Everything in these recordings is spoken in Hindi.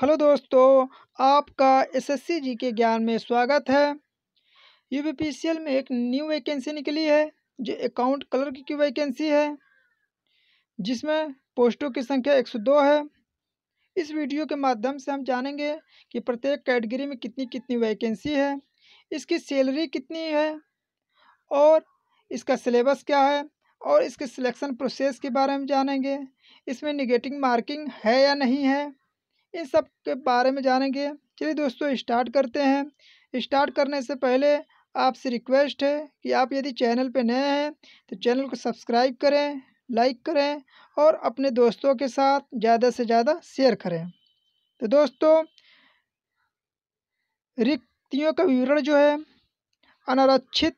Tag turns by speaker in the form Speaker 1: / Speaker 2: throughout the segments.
Speaker 1: हेलो दोस्तों आपका एसएससी जी के ज्ञान में स्वागत है यूपीपीसीएल में एक न्यू वैकेंसी निकली है जो अकाउंट क्लर्क की वैकेंसी है जिसमें पोस्टों की संख्या 102 है इस वीडियो के माध्यम से हम जानेंगे कि प्रत्येक कैटेगरी में कितनी कितनी वैकेंसी है इसकी सैलरी कितनी है और इसका सिलेबस क्या है और इसके सिलेक्शन प्रोसेस के बारे में जानेंगे इसमें निगेटिव मार्किंग है या नहीं है इन सब के बारे में जानेंगे चलिए दोस्तों स्टार्ट करते हैं स्टार्ट करने से पहले आपसे रिक्वेस्ट है कि आप यदि चैनल पर नए हैं तो चैनल को सब्सक्राइब करें लाइक करें और अपने दोस्तों के साथ ज़्यादा से ज़्यादा शेयर करें तो दोस्तों रिक्तियों का विवरण जो है अनारक्षित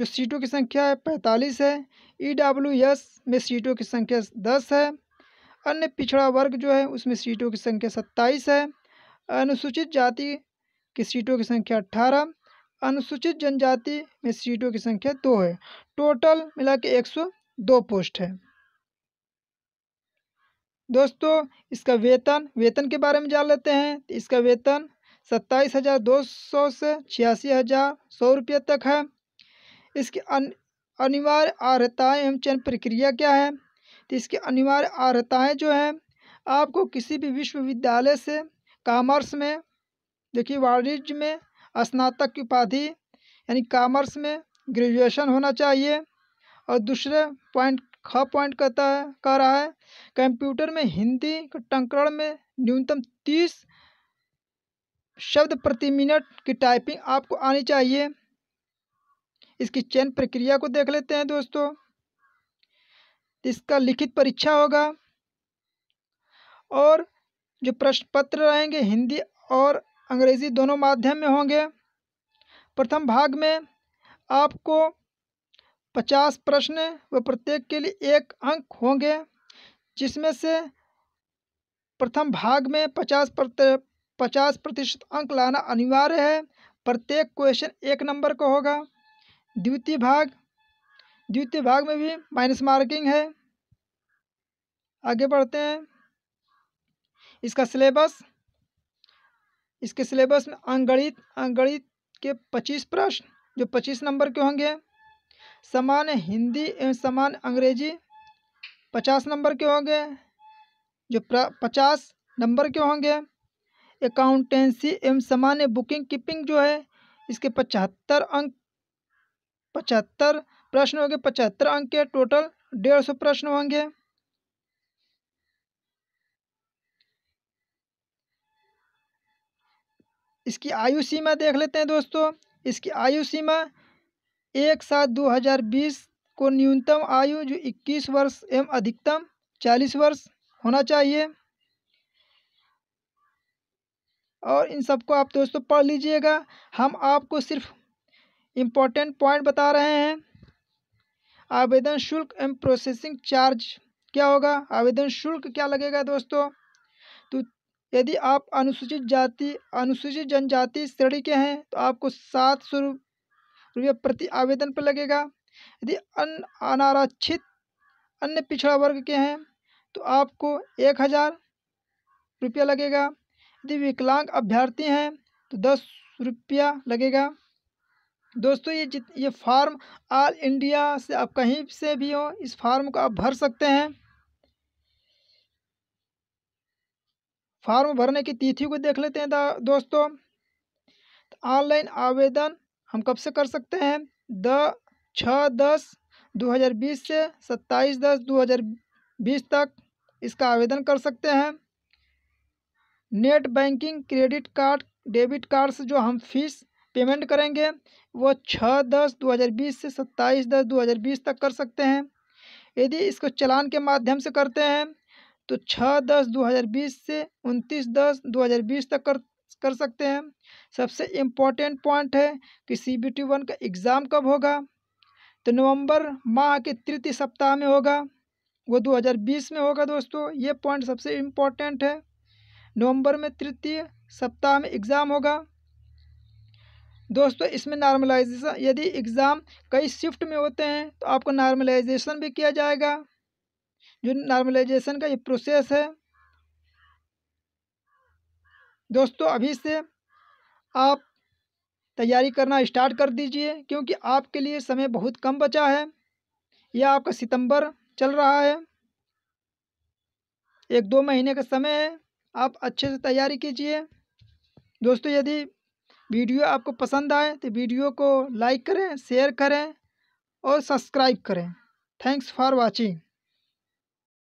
Speaker 1: जो सीटों की संख्या है पैंतालीस है ई डब्ल्यू एस में सीटों की संख्या दस है अन्य पिछड़ा वर्ग जो है उसमें सीटों की संख्या सत्ताईस है अनुसूचित जाति की सीटों की संख्या अट्ठारह अनुसूचित जनजाति में सीटों की संख्या दो है टोटल मिला के एक सौ दो पोस्ट है दोस्तों इसका वेतन वेतन के बारे में जान लेते हैं तो इसका वेतन सत्ताईस हज़ार दो सौ से छियासी हज़ार सौ रुपये तक है इसकी अनिवार्य अर्हताएँ एवं चयन प्रक्रिया क्या है तो इसकी अनिवार्य अर्हताएँ जो हैं आपको किसी भी विश्वविद्यालय से कामर्स में देखिए वाणिज्य में स्नातक की उपाधि यानी कामर्स में ग्रेजुएशन होना चाहिए और दूसरे पॉइंट ख पॉइंट कहता है कह रहा है कंप्यूटर में हिंदी टंकरण में न्यूनतम तीस शब्द प्रति मिनट की टाइपिंग आपको आनी चाहिए इसकी चयन प्रक्रिया को देख लेते हैं दोस्तों इसका लिखित परीक्षा होगा और जो प्रश्न पत्र रहेंगे हिंदी और अंग्रेज़ी दोनों माध्यम में होंगे प्रथम भाग में आपको पचास प्रश्न व प्रत्येक के लिए एक अंक होंगे जिसमें से प्रथम भाग में पचास पचास प्रतिशत अंक लाना अनिवार्य है प्रत्येक क्वेश्चन एक नंबर का होगा द्वितीय भाग द्वितीय भाग में भी माइनस मार्किंग है आगे बढ़ते हैं इसका सिलेबस इसके सिलेबस में अंगणित अंगणित के पच्चीस प्रश्न जो पच्चीस नंबर के होंगे सामान्य हिंदी एवं सामान्य अंग्रेजी पचास नंबर के होंगे जो पचास नंबर के होंगे अकाउंटेंसी एवं सामान्य बुकिंग कीपिंग जो है इसके पचहत्तर अंक पचहत्तर प्रश्न होंगे पचहत्तर अंक के टोटल डेढ़ सौ प्रश्न होंगे इसकी आयु सीमा देख लेते हैं दोस्तों इसकी आयु सीमा एक सात दो हजार बीस को न्यूनतम आयु जो इक्कीस वर्ष एवं अधिकतम चालीस वर्ष होना चाहिए और इन सबको आप दोस्तों पढ़ लीजिएगा हम आपको सिर्फ इम्पोर्टेंट पॉइंट बता रहे हैं आवेदन शुल्क एवं प्रोसेसिंग चार्ज क्या होगा आवेदन शुल्क क्या लगेगा दोस्तों तो यदि आप अनुसूचित जाति अनुसूचित जनजाति श्रेणी के हैं तो आपको सात सौ रुपये प्रति आवेदन पर लगेगा यदि अन अनारक्षित अन्य पिछड़ा वर्ग के हैं तो आपको एक हज़ार रुपया लगेगा यदि विकलांग अभ्यर्थी हैं तो दस रुपया लगेगा दोस्तों ये जित ये फार्म ऑल इंडिया से आप कहीं से भी हो इस फार्म को आप भर सकते हैं फार्म भरने की तिथि को देख लेते हैं दोस्तों तो ऑनलाइन तो आवेदन हम कब से कर सकते हैं द छः दस दो हज़ार बीस से सत्ताईस दस दो हज़ार बीस तक इसका आवेदन कर सकते हैं net banking credit card debit card से जो हम फीस पेमेंट करेंगे वो छः दस दो हज़ार बीस से सत्ताईस दस दो हज़ार बीस तक कर सकते हैं यदि इसको चलान के माध्यम से करते हैं तो छः दस दो हज़ार बीस से उनतीस दस दो हज़ार बीस तक कर कर सकते हैं सबसे इम्पॉर्टेंट पॉइंट है कि सी बी टी वन का एग्ज़ाम कब होगा तो नवंबर माह के तृतीय सप्ताह में होगा वो 2020 में होगा दोस्तों ये पॉइंट सबसे इम्पॉर्टेंट है नवंबर में तृतीय सप्ताह में एग्ज़ाम होगा दोस्तों इसमें नॉर्मलाइजेशन यदि एग्ज़ाम कई शिफ्ट में होते हैं तो आपको नॉर्मलाइजेशन भी किया जाएगा जो नॉर्मलाइजेशन का ये प्रोसेस है दोस्तों अभी से आप तैयारी करना स्टार्ट कर दीजिए क्योंकि आपके लिए समय बहुत कम बचा है यह आपका सितंबर चल रहा है एक दो महीने का समय है आप अच्छे से तैयारी कीजिए दोस्तों यदि वीडियो आपको पसंद आए तो वीडियो को लाइक करें शेयर करें और सब्सक्राइब करें थैंक्स फॉर वॉचिंग